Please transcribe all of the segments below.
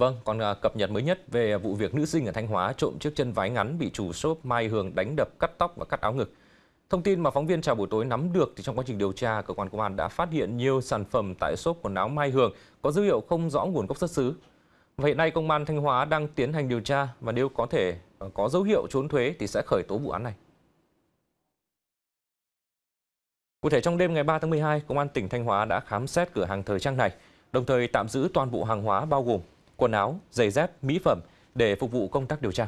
Vâng, còn à, cập nhật mới nhất về vụ việc nữ sinh ở Thanh Hóa trộm chiếc chân váy ngắn bị chủ shop Mai Hường đánh đập cắt tóc và cắt áo ngực. Thông tin mà phóng viên chào buổi tối nắm được thì trong quá trình điều tra, cơ quan công an đã phát hiện nhiều sản phẩm tại shop quần áo Mai Hường có dấu hiệu không rõ nguồn gốc xuất xứ. Và hiện nay công an Thanh Hóa đang tiến hành điều tra và nếu có thể ờ, có dấu hiệu trốn thuế thì sẽ khởi tố vụ án này. Cụ thể trong đêm ngày 3 tháng 12, công an tỉnh Thanh Hóa đã khám xét cửa hàng thời trang này, đồng thời tạm giữ toàn bộ hàng hóa bao gồm quần áo, giày dép, mỹ phẩm để phục vụ công tác điều tra.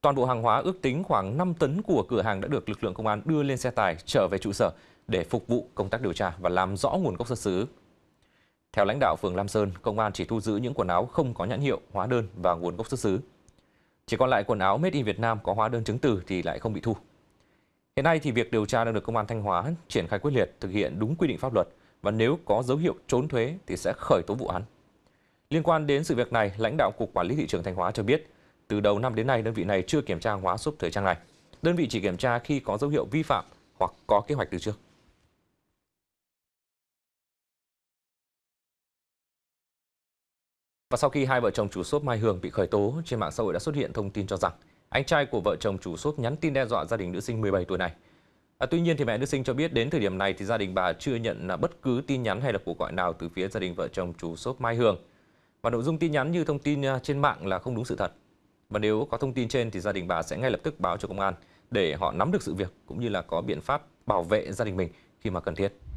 Toàn bộ hàng hóa ước tính khoảng 5 tấn của cửa hàng đã được lực lượng công an đưa lên xe tải trở về trụ sở để phục vụ công tác điều tra và làm rõ nguồn gốc xuất xứ. Theo lãnh đạo phường Lam Sơn, công an chỉ thu giữ những quần áo không có nhãn hiệu, hóa đơn và nguồn gốc xuất xứ. Chỉ còn lại quần áo Made in Việt Nam có hóa đơn chứng từ thì lại không bị thu. Hiện nay thì việc điều tra đang được công an Thanh Hóa triển khai quyết liệt, thực hiện đúng quy định pháp luật và nếu có dấu hiệu trốn thuế thì sẽ khởi tố vụ án. Liên quan đến sự việc này, lãnh đạo Cục Quản lý Thị trường Thanh Hóa cho biết, từ đầu năm đến nay đơn vị này chưa kiểm tra hóa xúc thời trang này. Đơn vị chỉ kiểm tra khi có dấu hiệu vi phạm hoặc có kế hoạch từ trước. Và sau khi hai vợ chồng chủ shop Mai Hường bị khởi tố, trên mạng xã hội đã xuất hiện thông tin cho rằng anh trai của vợ chồng chủ shop nhắn tin đe dọa gia đình nữ sinh 17 tuổi này. À, tuy nhiên thì mẹ nữ sinh cho biết đến thời điểm này thì gia đình bà chưa nhận bất cứ tin nhắn hay là cuộc gọi nào từ phía gia đình vợ chồng chủ shop Mai Hường và nội dung tin nhắn như thông tin à, trên mạng là không đúng sự thật. Và nếu có thông tin trên thì gia đình bà sẽ ngay lập tức báo cho công an để họ nắm được sự việc cũng như là có biện pháp bảo vệ gia đình mình khi mà cần thiết.